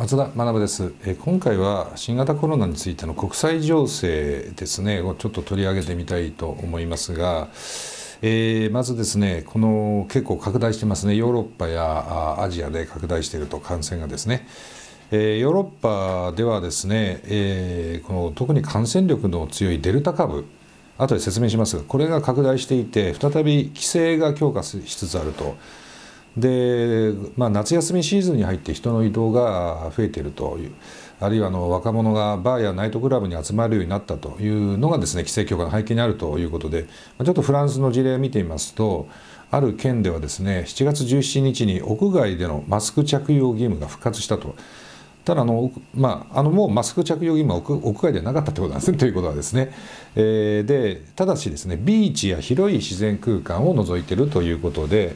松田学です、え今回は新型コロナについての国際情勢ですねをちょっと取り上げてみたいと思いますが、えー、まずですねこの結構拡大してますねヨーロッパやアジアで拡大していると感染がですね。えヨーロッパではですね、えー、この特に感染力の強いデルタ株後で説明しますがこれが拡大していて再び規制が強化しつつあると。で、まあ、夏休みシーズンに入って人の移動が増えているというあるいはあの若者がバーやナイトクラブに集まるようになったというのがですね規制強化の背景にあるということでちょっとフランスの事例を見てみますとある県ではですね7月17日に屋外でのマスク着用義務が復活したと。ただあの、まあ、あのもうマスク着用義務は屋外ではなかったということなんですね。ということはですね、えー、でただしですねビーチや広い自然空間を除いているということで、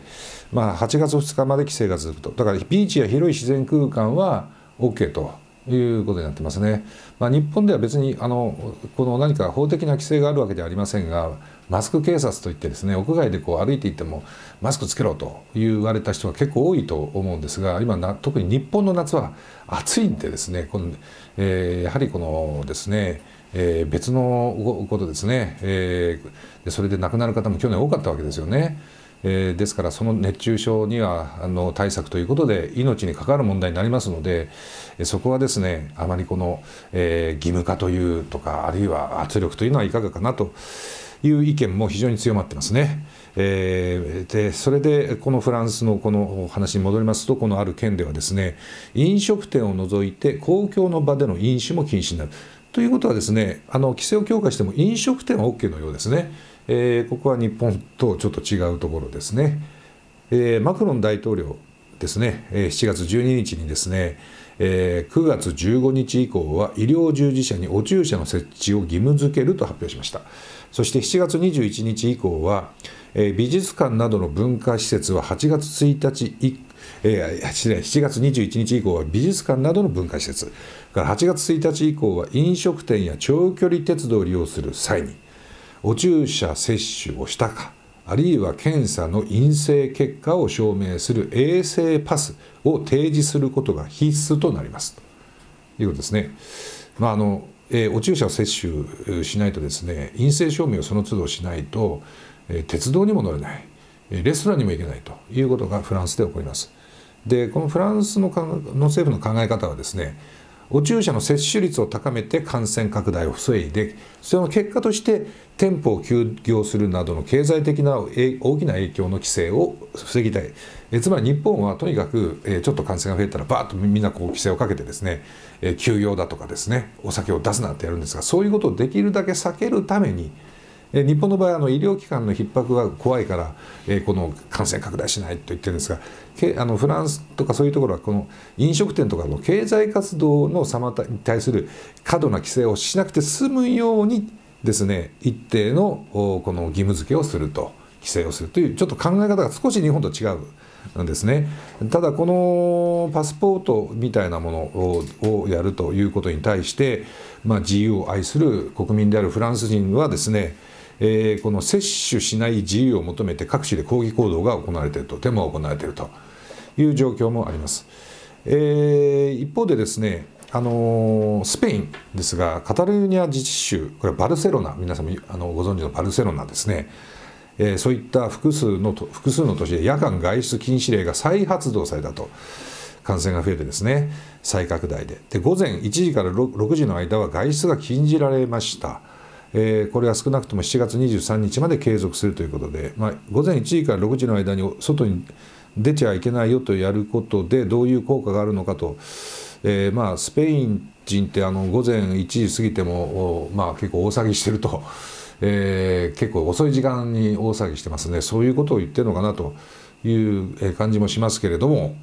まあ、8月2日まで規制が続くとだからビーチや広い自然空間は OK と。いうことになってますね。まあ、日本では別にあのこの何か法的な規制があるわけではありませんがマスク警察といってですね屋外でこう歩いていてもマスクつけろと言われた人が結構多いと思うんですが今な特に日本の夏は暑いんでですねこの、えー、やはりこのですねえー、別のことですね、えー、それで亡くなる方も去年多かったわけですよね。えー、ですからその熱中症にはあの対策ということで命に関わる問題になりますのでそこはですねあまりこの、えー、義務化というとかあるいは圧力というのはいかがかなという意見も非常に強まってますね。えー、でそれでこのフランスのこの話に戻りますとこのある県ではですね飲食店を除いて公共の場での飲酒も禁止になるということはですねあの規制を強化しても飲食店は OK のようですね。えー、ここは日本とちょっと違うところですね、えー、マクロン大統領ですね、えー、7月12日にですね、えー、9月15日以降は医療従事者にお注射の設置を義務付けると発表しましたそして7月21日以降は、えー、美術館などの文化施設は8月1日以降えー、7月21日以降は美術館などの文化施設8月1日以降は飲食店や長距離鉄道を利用する際にお注射接種をしたかあるいは検査の陰性結果を証明する衛生パスを提示することが必須となりますということですね。まああのえー、お注射を接種しないとですね陰性証明をその都度しないと、えー、鉄道にも乗れないレストランにも行けないということがフランスで起こります。でこのフランスのの政府の考え方はですねお注射の接種率を高めて感染拡大を防いでその結果として店舗を休業するなどの経済的な大きな影響の規制を防ぎたいえつまり日本はとにかく、えちょっと感染が増えたらバーッとみんなこう規制をかけてですね、え休業だとかですねお酒を出すなってやるんですがそういうことをできるだけ避けるために日本の場合あの医療機関の逼迫が怖いから、えこの感染拡大しないと言ってるんですがけあのフランスとかそういうところはこの飲食店とかの経済活動の妨に対する過度な規制をしなくて済むようにですね一定のこの義務付けをすると規制をするというちょっと考え方が少し日本と違うんですねただこのパスポートみたいなものをやるということに対して、まあ、自由を愛する国民であるフランス人はですねえー、この接種しない自由を求めて各地で抗議行動が行われているとデモが行われていると。いう状況もあります。えー、一方でですねあのスペインですがカタルーニャ自治州これはバルセロナ皆さんもあのご存知のバルセロナですね、えー、そういった複数の複数の都市で夜間外出禁止令が再発動されたと感染が増えてですね再拡大でで午前1時から 6, 6時の間は外出が禁じられました。えー、これは少なくとも7月23日まで継続するということで、まあ、午前1時から6時の間に外に出ちゃいけないよとやることでどういう効果があるのかと、えー、まあスペイン人ってあの午前1時過ぎても、まあ、結構大騒ぎしてると、えー、結構遅い時間に大騒ぎしてますねそういうことを言ってるのかなという感じもしますけれども、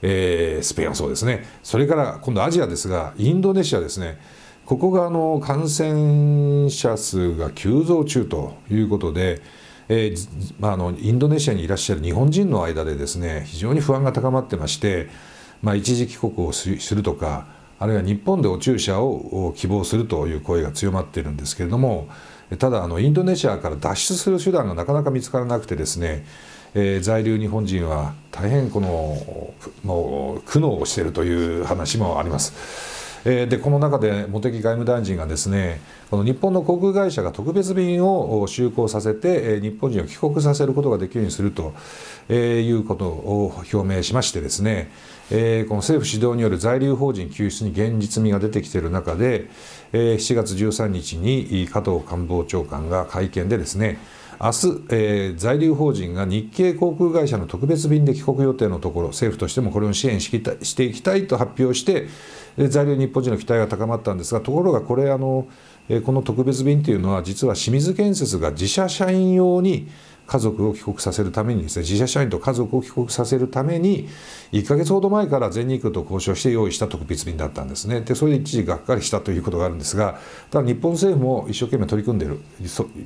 えー、スペインはそうですねそれから今度アジアですがインドネシアですねここがあの感染者数が急増中ということで。えー、まあ、のインドネシアにいらっしゃる日本人の間でですね非常に不安が高まってまして、まあ、一時帰国をするとかあるいは日本でお注射を希望するという声が強まっているんですけれどもただあのインドネシアから脱出する手段がなかなか見つからなくてですね、えー、在留日本人は大変このもう苦悩をしているという話もあります。えー、でこの中で茂木外務大臣がですねこの日本の航空会社が特別便を就航させて日本人を帰国させることができるようにするということを表明しましてですねえー、この政府指導による在留邦人救出に現実味が出てきている中で、えー、7月13日に加藤官房長官が会見でですね明日、えー、在留邦人が日系航空会社の特別便で帰国予定のところ政府としてもこれを支援していきたいと発表して在留日本人の期待が高まったんですがところがこれあの、えー、この特別便というのは実は清水建設が自社社員用に家族を帰国させるためにですね自社社員と家族を帰国させるために1ヶ月ほど前から全日空と交渉して用意した特別便だったんですねでそれで一時がっかりしたということがあるんですがただ日本政府も一生懸命取り組んでる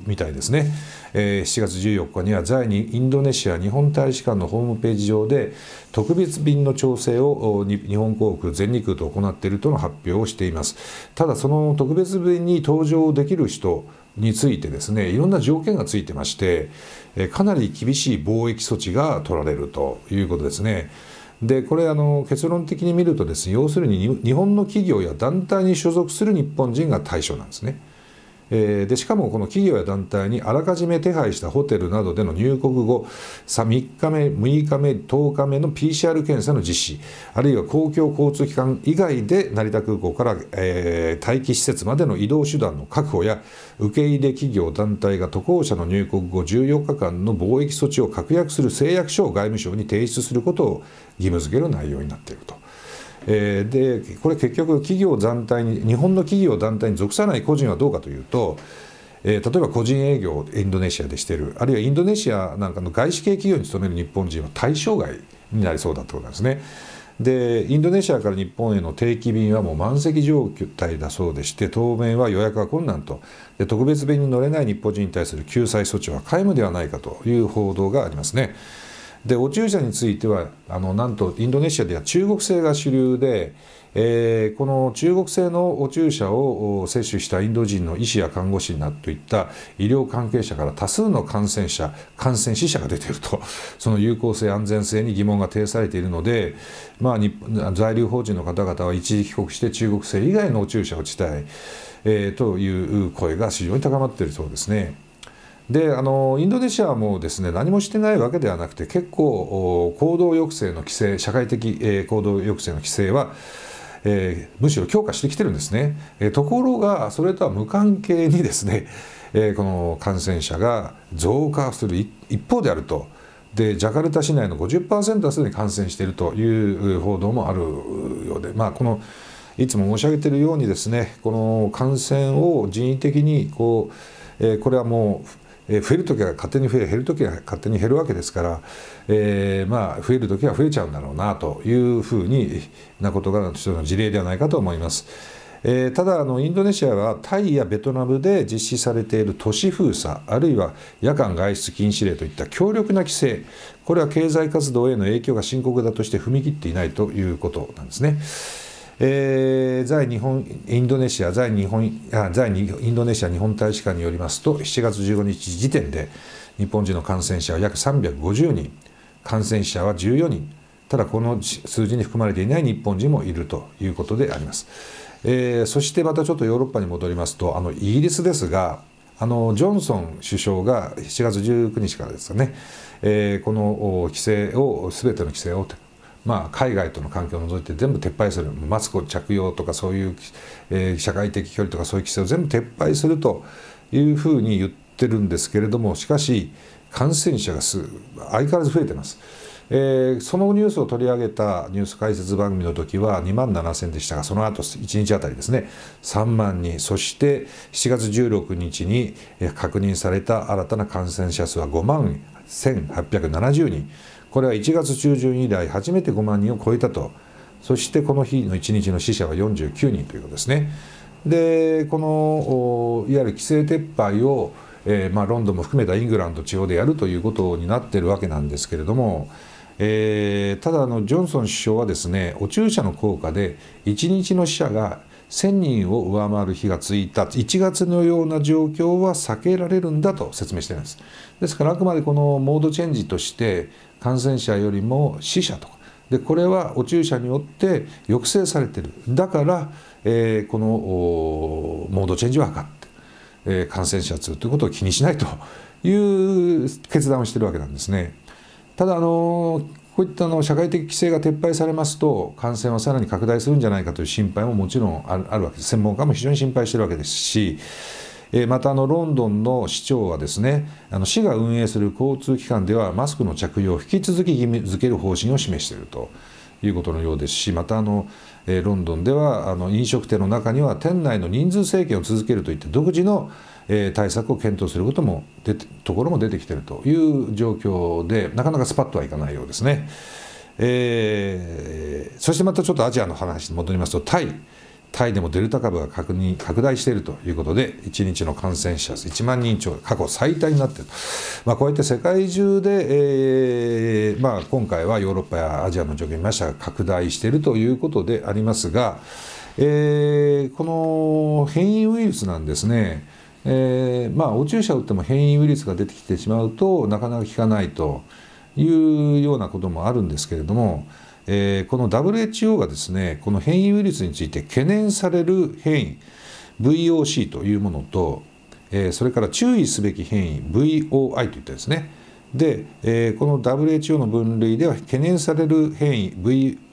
みたいですね、えー、7月14日には在日インドネシア日本大使館のホームページ上で特別便の調整を日本航空全日空と行っているとの発表をしていますただその特別便に搭乗できる人についてですねいろんな条件がついてましてかなり厳しい貿易措置が取られるということですね。でこれあの結論的に見るとですね要するに日本の企業や団体に所属する日本人が対象なんですね。えー、でしかもこの企業や団体にあらかじめ手配したホテルなどでの入国後3日目6日目10日目の PCR 検査の実施あるいは公共交通機関以外で成田空港から、えー、待機施設までの移動手段の確保や受け入れ企業団体が渡航者の入国後14日間の貿易措置を確約する誓約書を外務省に提出することを義務付ける内容になっていると。えー、でこれ結局企業団体に日本の企業団体に属さない個人はどうかというと、えー、例えば個人営業をインドネシアでしてるあるいはインドネシアなんかの外資系企業に勤める日本人は対象外になりそうだってことなんですね。でインドネシアから日本への定期便はもう満席状態だそうでして当面は予約が困難とで特別便に乗れない日本人に対する救済措置は皆無ではないかという報道がありますね。でお注射についてはあのなんとインドネシアでは中国製が主流で、えー、この中国製のお注射を接種したインド人の医師や看護師などいった医療関係者から多数の感染者感染死者が出ていると その有効性安全性に疑問が呈されているので、まあ、在留邦人の方々は一時帰国して中国製以外のお注射を打ちたい、えー、という声が非常に高まっているそうですね。であのインドネシアもですね何もしてないわけではなくて結構行動抑制の規制社会的、えー、行動抑制の規制は、えー、むしろ強化してきてるんですね、えー、ところがそれとは無関係にですね、えこの感染者が増加する一方であると。でジャカルタ市内の50%はすでに感染しているという報道もあるようで、まあ、このいつも申し上げているようにですねこの感染を人為的にこう、えこれはもうえ増える時は勝手に増え減る時は勝手に減るわけですから、えー、まあ増える時は増えちゃうんだろうなというふうになことが一つの事例ではないかと思います。えー、ただあのインドネシアはタイやベトナムで実施されている都市封鎖あるいは夜間外出禁止令といった強力な規制これは経済活動への影響が深刻だとして踏み切っていないということなんですね。えー、在日本インドネシア在日本あ在インドネシア日本大使館によりますと7月15日時点で日本人の感染者は約350人感染者は14人ただこの数字に含まれていない日本人もいるということであります、えー、そしてまたちょっとヨーロッパに戻りますとあのイギリスですがあのジョンソン首相が7月19日からですかね、えー、この規制を、すべての規制をまあ、海外との関係を除いて全部撤廃するマスクを着用とかそういう、えー、社会的距離とかそういう規制を全部撤廃するというふうに言ってるんですけれどもしかし感染者がす相変わらず増えてます。えー、そのニュースを取り上げたニュース解説番組の時は2万7000でしたがその後1日あたりですね3万人そして7月16日に確認された新たな感染者数は5万1870人これは1月中旬以来初めて5万人を超えたとそしてこの日の1日の死者は49人ということですねでこのいわゆる規制撤廃を、えー、まあ、ロンドンも含めたイングランド地方でやるということになっているわけなんですけれども、えー、ただあのジョンソン首相はですねお注射の効果で1日の死者が1000人を上回る日が続いた1月のような状況は避けられるんだと説明しているんですですからあくまでこのモードチェンジとして感染者よりも死者とかでこれはお注射によって抑制されてるだから、えー、このモードチェンジは分かって、えー、感染者数ということを気にしないという決断をしてるわけなんですね。ただあのこういったの社会的規制が撤廃されますと感染はさらに拡大するんじゃないかという心配ももちろんあるわけです専門家も非常に心配してるわけですしえまたあのロンドンの市長はですねあの市が運営する交通機関ではマスクの着用を引き続き義務付ける方針を示していると。いうことのようですしまたあの、えロンドンではあの飲食店の中には店内の人数制限を続けるといって独自の、え対策を検討することもてところも出てきているという状況でなかなかスパッとはいかないようですね。えー、そしてまたちょっとアジアの話に戻りますとタイ。タイでもデルタ株が確認拡大しているということで、1日の感染者数1万人超、過去最多になっているまあ、こうやって世界中で、えーまあ、今回はヨーロッパやアジアの状況を見ましたが、拡大しているということでありますが、えー、この変異ウイルスなんですね。えーまあ、お注射を打っても変異ウイルスが出てきてしまうとなかなか効かないというようなこともあるんですけれども、えー、この WHO がですねこの変異ウイルスについて懸念される変異 VOC というものと、えー、それから注意すべき変異 VOI といったですねで、えー、この WHO の分類では懸念される変異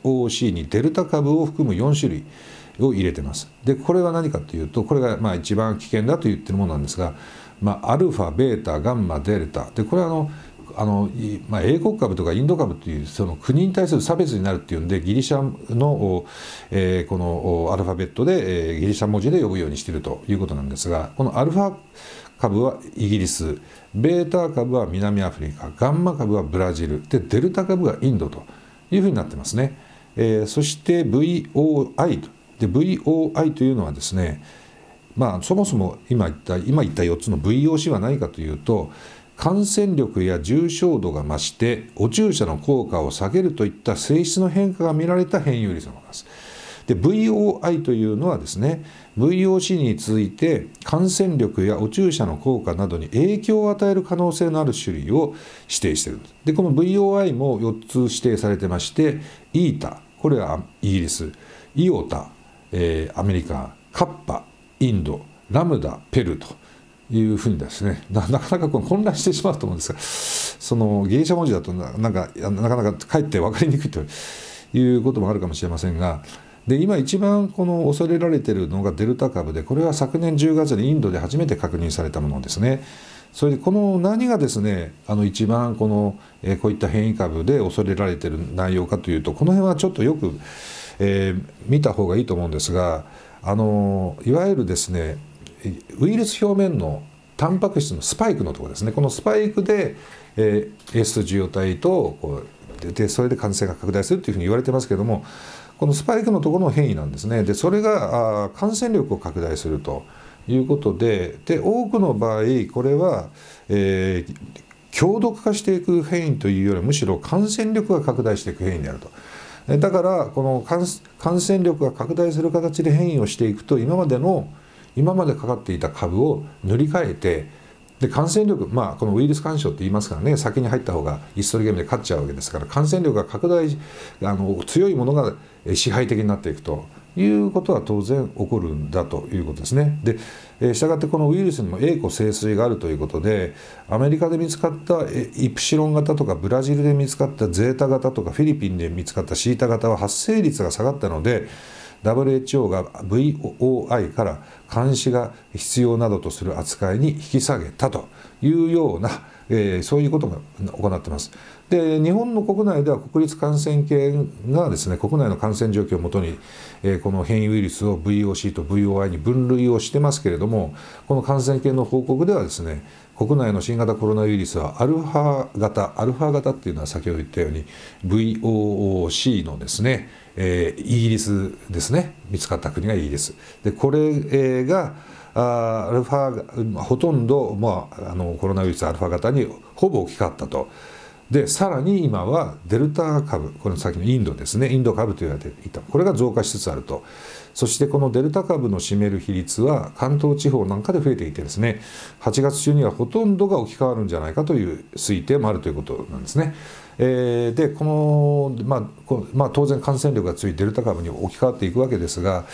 VOC にデルタ株を含む4種類を入れてますでこれは何かというとこれがまあ一番危険だと言ってるものなんですが、まあ、アルファベータガンマデルタでこれはあのあの、まあ、英国株とかインド株というその国に対する差別になるっていうんでギリシャの、えー、このアルファベットで、えー、ギリシャ文字で呼ぶようにしているということなんですがこのアルファ株はイギリスベータ株は南アフリカガンマ株はブラジルでデルタ株はインドというふうになってますね、えー、そして VOI とで VOI というのはですねまあそもそも今言った今言った4つの VOC は何かというと感染力や重症度が増してお注射の効果を下げるといった性質の変化が見られた変異ウイルスのものです。で VOI というのはですね VOC に続いて感染力やお注射の効果などに影響を与える可能性のある種類を指定しているでこの VOI も4つ指定されてましてイータこれはイギリスイオタ、えー、アメリカカッパインドラムダペルと。いうふうにですねなかなか混乱してしまうと思うんですがそのギリシャ文字だとなんかなかなかかえって分かりにくいということもあるかもしれませんがで今一番この恐れられているのがデルタ株でこれは昨年10月にインドで初めて確認されたものですね。それでこの何がですねあの一番この、えこういった変異株で恐れられている内容かというとこの辺はちょっとよく、えー、見た方がいいと思うんですがあのいわゆるですねウイルス表面のタンパク質のスパイクのところですねこのスパイクで、えー、エスト受容体とこう出てそれで感染が拡大するというふうに言われてますけどもこのスパイクのところの変異なんですねでそれがあ感染力を拡大するということでで多くの場合これは、えー、強毒化していく変異というよりむしろ感染力が拡大していく変異であると。だからこの感染力が拡大する形で変異をしていくと今までの今までかかっていた株を塗り替えてで感染力、まあ、このウイルス干渉って言いますからね先に入った方がイストリゲームで勝っちゃうわけですから感染力が拡大あの強いものが支配的になっていくということは当然起こるんだということですね。で、えしたがってこのウイルスにも栄枯盛衰があるということでアメリカで見つかったイプシロン型とかブラジルで見つかったゼータ型とかフィリピンで見つかったシータ型は発生率が下がったので WHO が VOI から監視が必要などとする扱いに引き下げたというようなえー、そういうことが行ってます。で日本の国内では国立感染研がですね国内の感染状況をもとに、えー、この変異ウイルスを VOC と VOI に分類をしてますけれどもこの感染研の報告ではですね国内の新型コロナウイルスはアルファ型アルファ型っていうのは先ほど言ったように VOC のですね、えー、イギリスですね見つかった国がイギリスでこれ、えー、がアルファほとんど、まあ、あのコロナウイルスアルファ型にほぼ大きかったとでさらに今はデルタ株この先のインドですねインド株と言われていたこれが増加しつつあるとそしてこのデルタ株の占める比率は関東地方なんかで増えていてですね8月中にはほとんどが置き換わるんじゃないかという推定もあるということなんですね。えー、でこの、まあこまあ、当然感染力が強いデルタ株に置き換わっていくわけですが、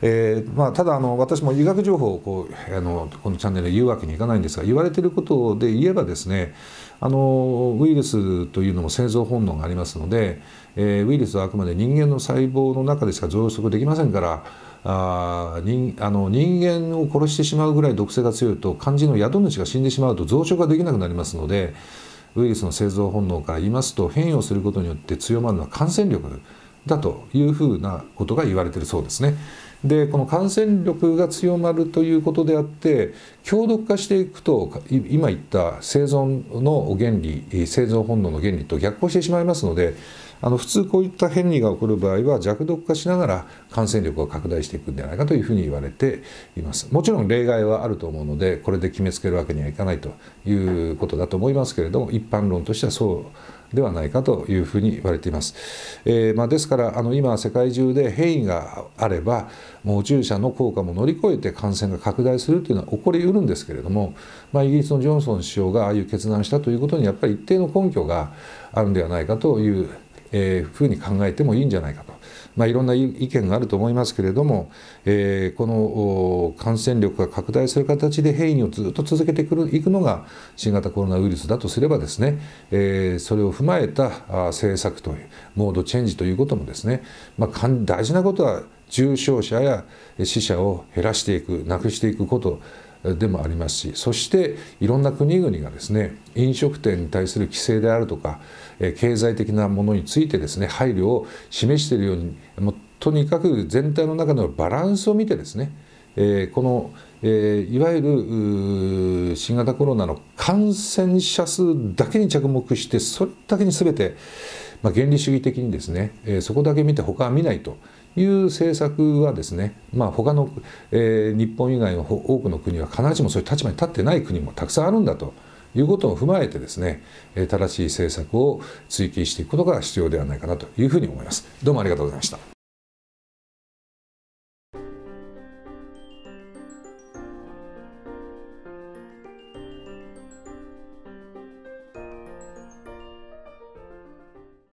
えーまあ、ただあの私も医学情報をこうあのこのチャンネルで言うわけにいかないんですが言われていることで言えばですねあのウイルスというのも生存本能がありますので、えー、ウイルスはあくまで人間の細胞の中でしか増殖できませんからあ人あの人間を殺してしまうぐらい毒性が強いと肝心の宿主が死んでしまうと増殖ができなくなりますのでウイルスの生存本能から言いますと変異をすることによって強まるのは感染力だというふうなことが言われているそうですね。でこの感染力が強まるということであって強毒化していくと今言った生存の原理生存本能の原理と逆行してしまいますのであの普通こういった変異が起こる場合は弱毒化しながら感染力を拡大していくんじゃないかというふうに言われていますもちろん例外はあると思うのでこれで決めつけるわけにはいかないということだと思いますけれども一般論としてはそうではないかというふうに言われています、えー、まあ、ですからあの今世界中で変異があればもう注射の効果も乗り越えて感染が拡大するというのは起こりうるんですけれども、まあ、イギリスのジョンソン首相がああいう決断したということにやっぱり一定の根拠があるんではないかというえー、ふうに考えてもいいんじゃないかと、まあ、いろんな意見があると思いますけれども、えー、この感染力が拡大する形で変異をずっと続けてくるいくのが新型コロナウイルスだとすればですね、えー、それを踏まえた政策というモードチェンジということもですね、まあ、大事なことは重症者や死者を減らしていくなくしていくことでもありますしそしていろんな国々がですね飲食店に対する規制であるとか経済的なものについてですね配慮を示しているようにもうとにかく全体の中のバランスを見てですねこのいわゆる新型コロナの感染者数だけに着目してそれだけに全て、ま原理主義的にですねそこだけ見て他は見ないと。いう政策はですね、まあ、他の、えー、日本以外の多くの国は必ずしもそういう立場に立ってない国もたくさんあるんだということを踏まえてですね、えー、正しい政策を追求していくことが必要ではないかなというふうに思います。どうもありがとうございました。